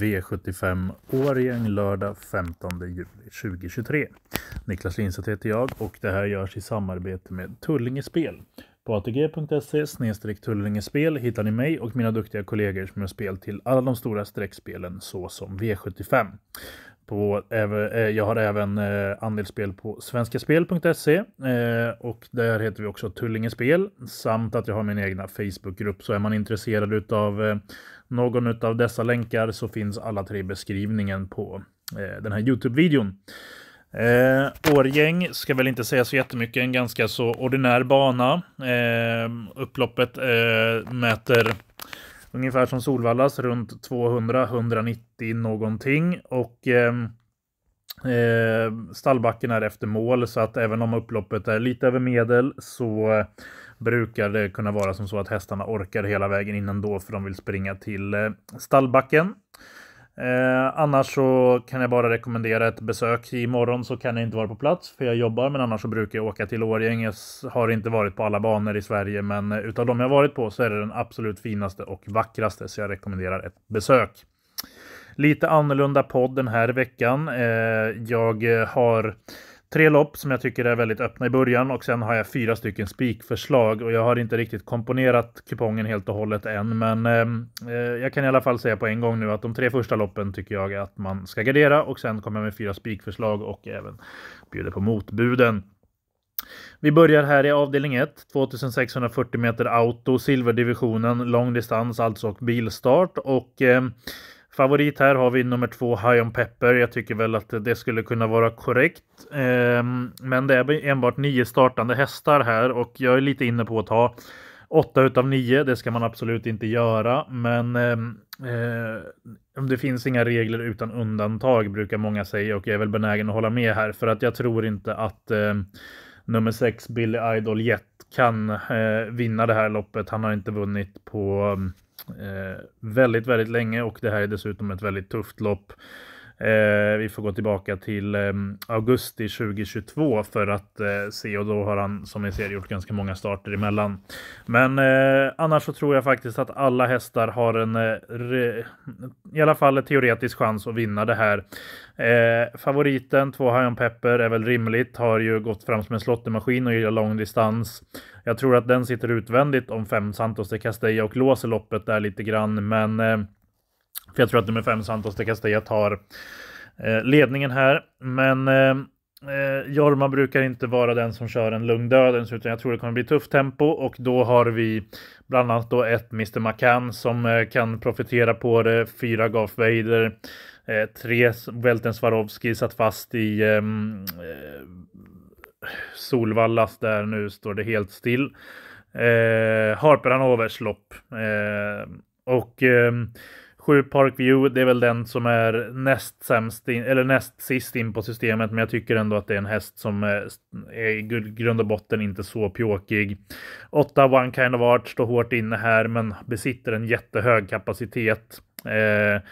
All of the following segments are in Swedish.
V75 Årjäng lördag 15 juli 2023. Niklas Lindstedt heter jag och det här görs i samarbete med Tullinge Spel. På atg.se tullingespel hittar ni mig och mina duktiga kollegor som gör spel till alla de stora streckspelen såsom V75. På, eh, jag har även eh, andelsspel på svenskaspel.se eh, och där heter vi också Tullingespel samt att jag har min egna Facebookgrupp. Så är man intresserad av någon av dessa länkar så finns alla tre i beskrivningen på den här Youtube-videon. Eh, Årgäng ska väl inte säga så jättemycket, en ganska så ordinär bana. Eh, upploppet eh, mäter Ungefär som Solvallas, runt 200, 190 någonting. Och ehm, eh, stallbacken är efter mål, så att även om upploppet är lite över medel så brukar det kunna vara som så att hästarna orkar hela vägen innan då, för de vill springa till eh, stallbacken. Eh, annars så kan jag bara rekommendera ett besök. Imorgon så kan jag inte vara på plats för jag jobbar, men annars så brukar jag åka till Årjäng. har inte varit på alla banor i Sverige, men eh, utav de jag varit på så är det den absolut finaste och vackraste, så jag rekommenderar ett besök. Lite annorlunda podd den här veckan. Eh, jag har Tre lopp som jag tycker är väldigt öppna i början och sen har jag fyra stycken spikförslag och jag har inte riktigt komponerat kupongen helt och hållet än. Men ehm, eh, jag kan i alla fall säga på en gång nu att de tre första loppen tycker jag att man ska gardera och sen kommer jag med fyra spikförslag och även bjuder på motbuden. Vi börjar här i avdelning 1, 2640 meter auto, silverdivisionen, lång distans alltså och bilstart och eh, Favorit här har vi nummer två High on Pepper. Jag tycker väl att det skulle kunna vara korrekt. Ehm, men det är enbart nio startande hästar här och jag är lite inne på att ta åtta utav nio. Det ska man absolut inte göra, men ehm, eh, det finns inga regler utan undantag brukar många säga och jag är väl benägen att hålla med här för att jag tror inte att ehm, nummer sex Billy Idol Jet kan eh, vinna det här loppet. Han har inte vunnit på eh, väldigt, väldigt länge och det här är dessutom ett väldigt tufft lopp. Eh, vi får gå tillbaka till eh, augusti 2022 för att eh, se och då har han som ni ser gjort ganska många starter emellan. Men eh, annars så tror jag faktiskt att alla hästar har en eh, re, i alla fall en teoretisk chans att vinna det här. Eh, favoriten, två High on Pepper, är väl rimligt. Har ju gått fram som en slottemaskin och gillar lång distans. Jag tror att den sitter utvändigt om fem Santos de Castella och låser loppet där lite grann, men eh, för jag tror att nummer fem Santos de Castella tar eh, ledningen här. Men eh, eh, Jorma brukar inte vara den som kör en lugn dödens utan jag tror det kommer bli tufft tempo och då har vi bland annat då ett Mr. McCann som eh, kan profitera på det. Fyra Garth Vader, eh, tre Welten Swarovski satt fast i ehm, Solvallas där nu står det helt still. Eh, Harper Hanovers lopp. Eh, och eh, 7 Park View, det är väl den som är näst sämst in, eller näst sist in på systemet, men jag tycker ändå att det är en häst som är, eh, är i grund och botten inte så pjåkig. Åtta One Kind of Art står hårt inne här, men besitter en jättehög kapacitet. Eh,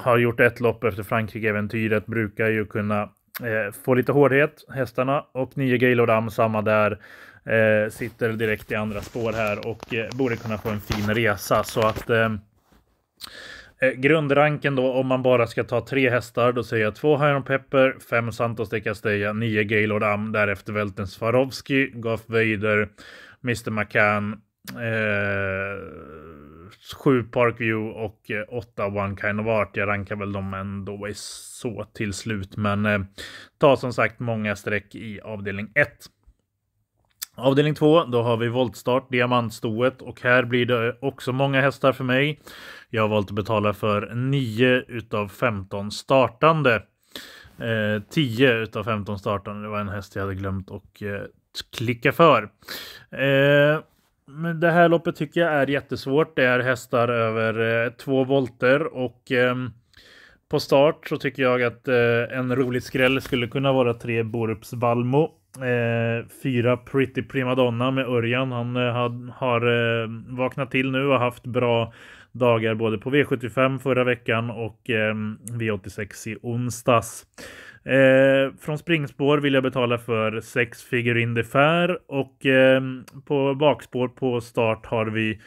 har gjort ett lopp efter Frankrike-äventyret, brukar ju kunna eh, får lite hårdhet, hästarna. Och 9 Gaylord Am, samma där. Eh, sitter direkt i andra spår här och eh, borde kunna få en fin resa. Så att eh, eh, grundranken då, om man bara ska ta tre hästar, då säger jag två Hyron Pepper, fem Santos de Castella, nio Gaylord Am, därefter Velten Swarovski, Goff Vader, Mr. McCann, eh, sju Parkview och eh, åtta One Kind of Art. Jag rankar väl dem ändå i så till slut, men eh, ta som sagt många streck i avdelning 1. Avdelning 2, då har vi voltstart, diamantstoet och här blir det också många hästar för mig. Jag har valt att betala för 9 utav 15 startande. Eh, utav 15 startande, det var en häst jag hade glömt och eh, klicka för. Eh, men det här loppet tycker jag är jättesvårt. Det är hästar över eh, två volter och eh, på start så tycker jag att eh, en rolig skräll skulle kunna vara tre Borups Valmo. Eh, fyra Pretty Primadonna med Örjan. Han eh, had, har eh, vaknat till nu och haft bra dagar både på V75 förra veckan och ehm, V86 i onsdags. Eh, från springspår vill jag betala för sex figurin defär och eh, på bakspår på start har vi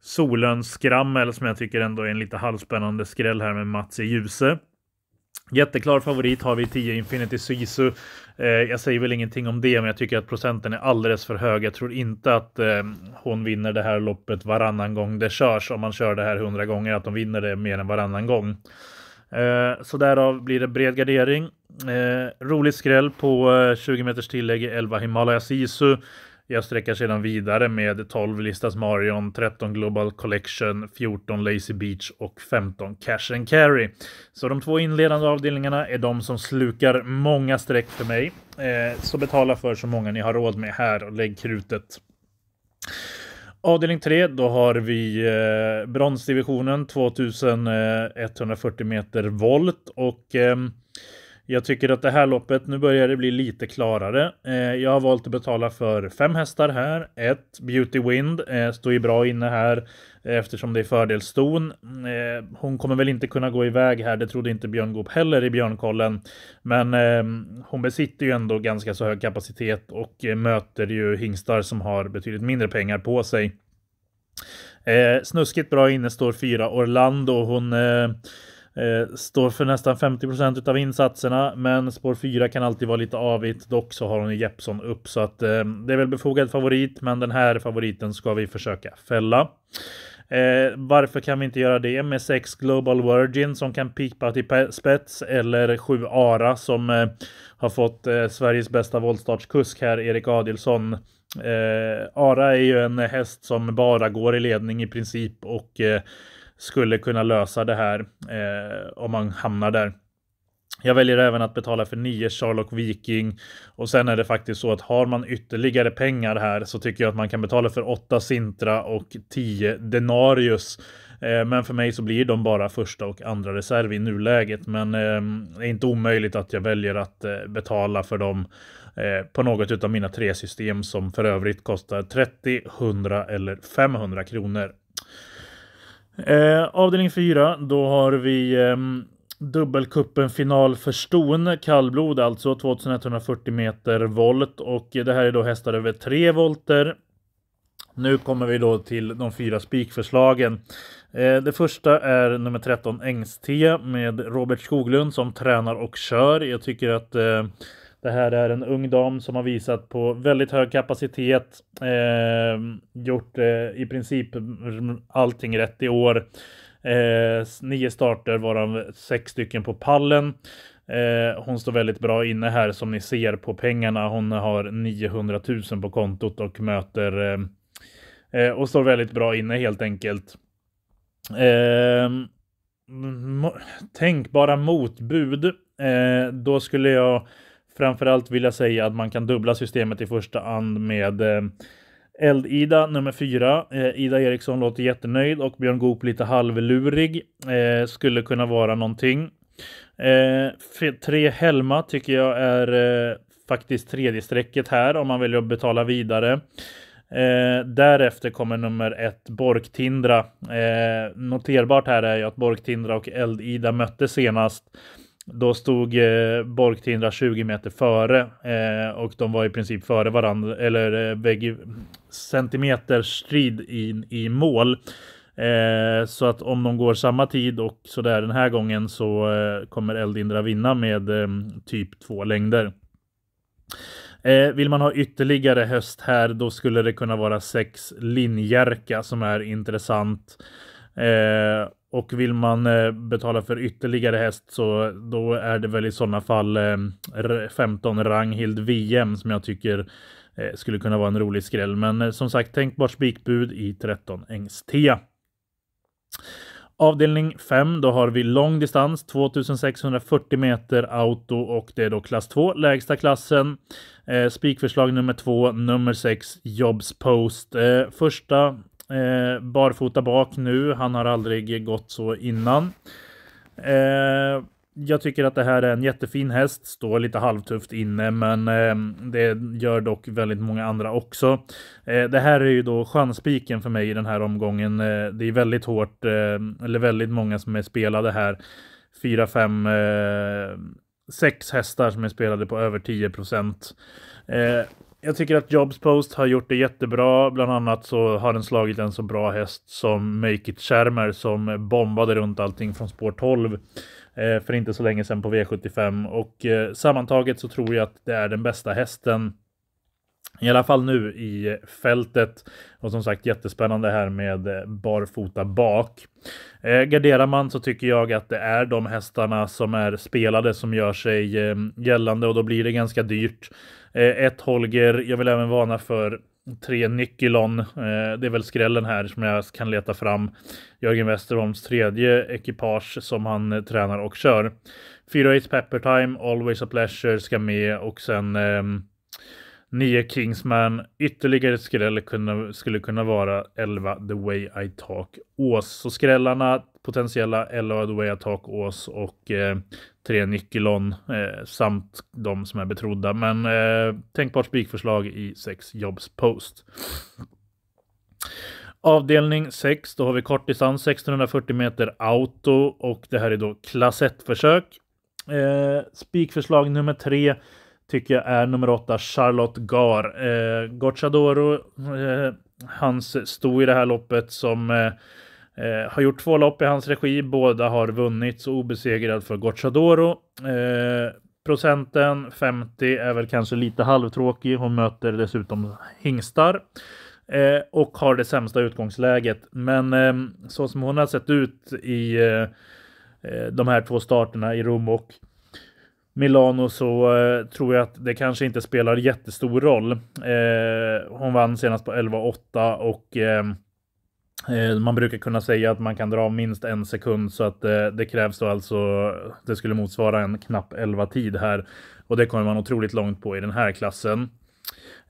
Solens skrammel som jag tycker ändå är en lite halvspännande skräll här med Mats i Ljuse. Jätteklar favorit har vi 10 Infinity Sisu. Eh, jag säger väl ingenting om det, men jag tycker att procenten är alldeles för hög. Jag tror inte att eh, hon vinner det här loppet varannan gång det körs. Om man kör det här hundra gånger, att de vinner det mer än varannan gång. Eh, så därav blir det bred gardering. Eh, rolig skräll på eh, 20 meters tillägg i 11 Himalaya Sisu. Jag sträcker sedan vidare med 12 Listas Marion, 13 Global Collection, 14 Lazy Beach och 15 Cash and Carry. Så de två inledande avdelningarna är de som slukar många streck för mig. Eh, så betala för så många ni har råd med här och lägg krutet. Avdelning 3, då har vi eh, bronsdivisionen 2140 eh, meter volt och ehm, jag tycker att det här loppet, nu börjar det bli lite klarare. Eh, jag har valt att betala för fem hästar här. Ett, Beauty Wind, eh, står ju bra inne här eh, eftersom det är fördelston. hon kommer väl inte kunna gå iväg här, det trodde inte Björn Goop heller i Björnkollen. Men hon besitter ju ändå ganska så hög kapacitet och möter ju hingstar som har betydligt mindre pengar på sig. Eh, snuskigt bra inne står fyra Orlando. Hon eh, Eh, står för nästan 50 procent av insatserna, men spår 4 kan alltid vara lite avigt. Dock så har hon Jeppson upp så att eh, det är väl befogad favorit, men den här favoriten ska vi försöka fälla. Eh, varför kan vi inte göra det med 6 Global Virgin som kan pipa till spets eller 7 Ara som eh, har fått eh, Sveriges bästa voltstartskusk här, Erik Adilsson. Eh, Ara är ju en häst som bara går i ledning i princip och eh, skulle kunna lösa det här eh, om man hamnar där. Jag väljer även att betala för nio. Sherlock Viking och sen är det faktiskt så att har man ytterligare pengar här så tycker jag att man kan betala för åtta Sintra och tio Denarius. Eh, men för mig så blir de bara första och andra reserv i nuläget. Men eh, det är inte omöjligt att jag väljer att eh, betala för dem eh, på något av mina tre system som för övrigt kostar 30, 100 eller 500 kronor. Eh, avdelning 4, då har vi eh, dubbelkuppen final för ston kallblod, alltså 2140 meter volt och eh, det här är då hästar över 3 volter. Nu kommer vi då till de fyra spikförslagen. Eh, det första är nummer 13 Engst med Robert Skoglund som tränar och kör. Jag tycker att eh, det här är en ung dam som har visat på väldigt hög kapacitet, eh, gjort eh, i princip allting rätt i år. Eh, nio starter varav sex stycken på pallen. Eh, hon står väldigt bra inne här som ni ser på pengarna. Hon har 900 000 på kontot och möter eh, eh, och står väldigt bra inne helt enkelt. Ehm, tänkbara motbud. Eh, då skulle jag Framförallt vill jag säga att man kan dubbla systemet i första hand med eh, Eld-Ida nummer 4. Eh, Ida Eriksson låter jättenöjd och Björn Goop lite halvlurig. Eh, skulle kunna vara någonting. Eh, tre Helma tycker jag är eh, faktiskt tredje strecket här om man väljer att betala vidare. Eh, därefter kommer nummer ett Borgtindra. Eh, noterbart här är ju att Borktindra och Eldida mötte senast. Då stod eh, Borgtind 120 meter före eh, och de var i princip före varandra eller eh, vägg centimeter strid in i mål. Eh, så att om de går samma tid och så där den här gången så eh, kommer Eldindra vinna med eh, typ två längder. Eh, vill man ha ytterligare höst här då skulle det kunna vara sex linjärka som är intressant. Eh, och vill man eh, betala för ytterligare häst så då är det väl i sådana fall 15 eh, Ranghild VM som jag tycker eh, skulle kunna vara en rolig skräll. Men som sagt, tänkbart spikbud i 13 Engstea. Avdelning 5, då har vi lång distans, 2640 meter auto och det är då klass 2, lägsta klassen. Eh, spikförslag nummer 2, nummer 6, Jobs Post. Eh, första Eh, barfota bak nu. Han har aldrig gått så innan. Eh, jag tycker att det här är en jättefin häst. Står lite halvtufft inne, men eh, det gör dock väldigt många andra också. Eh, det här är ju då chanspiken för mig i den här omgången. Eh, det är väldigt hårt, eh, eller väldigt många som är spelade här. Fyra, fem, eh, sex hästar som är spelade på över 10 procent jag tycker att Jobs Post har gjort det jättebra. Bland annat så har den slagit en så bra häst som Make It-skärmar som bombade runt allting från spår 12 eh, för inte så länge sedan på V75. Och eh, sammantaget så tror jag att det är den bästa hästen i alla fall nu i fältet. Och som sagt jättespännande här med eh, barfota bak. Eh, garderar man så tycker jag att det är de hästarna som är spelade som gör sig eh, gällande och då blir det ganska dyrt. Eh, ett Holger, jag vill även varna för tre Nikkilon. Eh, det är väl skrällen här som jag kan leta fram. Jörgen Westerholms tredje ekipage som han eh, tränar och kör. 4 Pepper Time, Always a Pleasure ska med och sen ehm, 9 Kingsman. Ytterligare skräll kunde, skulle kunna vara 11 The Way I Talk Ås. Så skrällarna potentiella 11 The Way I Talk Ås och eh, 3 Nyckelon eh, samt de som är betrodda. Men eh, tänkbart spikförslag i 6 Jobs Post. Avdelning 6, då har vi kortdistans 1640 meter auto och det här är då klass 1 försök. Eh, spikförslag nummer 3 tycker jag är nummer åtta, Charlotte Gar. Eh, Gocciadoro, eh, hans sto i det här loppet som eh, eh, har gjort två lopp i hans regi. Båda har vunnit så obesegrad för Gocciadoro. Eh, procenten 50 är väl kanske lite halvtråkig. Hon möter dessutom hingstar eh, och har det sämsta utgångsläget. Men eh, så som hon har sett ut i eh, de här två starterna i Rom och Milano så eh, tror jag att det kanske inte spelar jättestor roll. Eh, hon vann senast på 11,8 och eh, eh, man brukar kunna säga att man kan dra minst en sekund så att eh, det krävs då alltså. Det skulle motsvara en knapp 11 tid här och det kommer man otroligt långt på i den här klassen.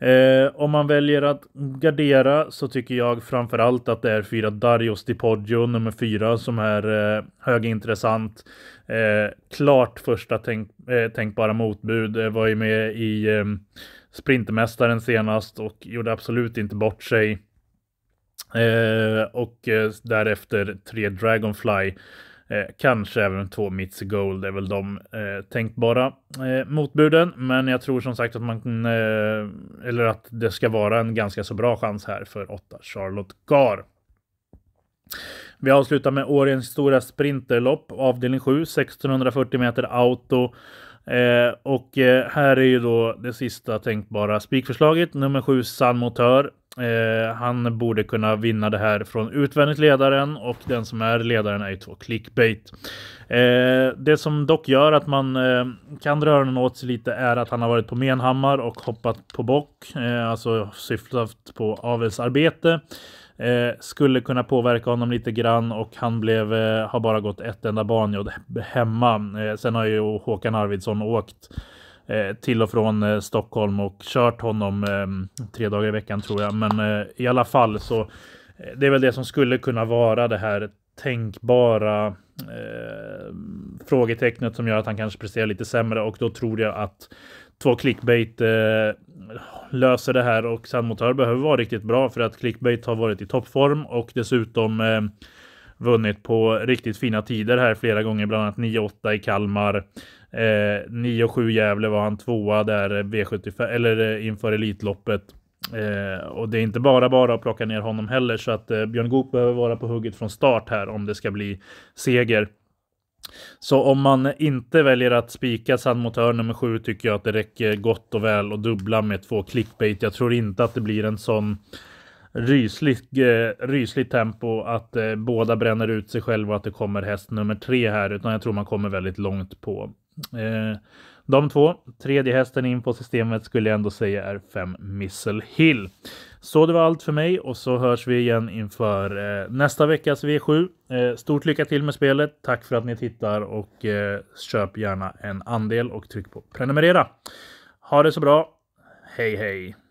Eh, om man väljer att gardera så tycker jag framförallt att det är fyra Darius Di Poggio, nummer fyra, som är eh, högintressant. Eh, klart första tänk eh, tänkbara motbud. Eh, var ju med i eh, Sprintermästaren senast och gjorde absolut inte bort sig. Eh, och därefter tre Dragonfly. Eh, kanske även två Mits Gold är väl de eh, tänkbara eh, motbuden. Men jag tror som sagt att man eh, eller att det ska vara en ganska så bra chans här för åtta Charlotte Gar. Vi avslutar med årens stora sprinterlopp avdelning 7 1640 meter auto Eh, och eh, här är ju då det sista tänkbara spikförslaget, nummer 7 San Motör. Eh, han borde kunna vinna det här från utvändigt ledaren och den som är ledaren är ju två clickbait. Eh, det som dock gör att man eh, kan dra öronen åt sig lite är att han har varit på Menhammar och hoppat på bock, eh, alltså syftat på avelsarbete. Eh, skulle kunna påverka honom lite grann och han blev, eh, har bara gått ett enda banjod hemma. Eh, sen har ju Håkan Arvidsson åkt eh, till och från eh, Stockholm och kört honom tre dagar i veckan tror jag. Men i alla fall så det är väl det som skulle kunna vara det här tänkbara frågetecknet som gör att han kanske presterar lite sämre och då tror jag att två clickbait eh, löser det här och Sandmotör behöver vara riktigt bra för att clickbait har varit i toppform och dessutom eh, vunnit på riktigt fina tider här flera gånger, bland annat 9-8 i Kalmar. Eh, 9-7 Gävle var han tvåa där eh, V75 eller eh, inför Elitloppet. Eh, och det är inte bara bara att plocka ner honom heller så att eh, Björn Goop behöver vara på hugget från start här om det ska bli seger. Så om man inte väljer att spika Sandmotör nummer 7 tycker jag att det räcker gott och väl att dubbla med två clickbait. Jag tror inte att det blir en sån rysligt, eh, rysligt tempo att eh, båda bränner ut sig själva och att det kommer häst nummer tre här, utan jag tror man kommer väldigt långt på. Eh, de två, tredje hästen in på systemet skulle jag ändå säga är fem Missel Hill. Så det var allt för mig och så hörs vi igen inför eh, nästa veckas V7. Eh, stort lycka till med spelet. Tack för att ni tittar och eh, köp gärna en andel och tryck på prenumerera. Ha det så bra. Hej hej!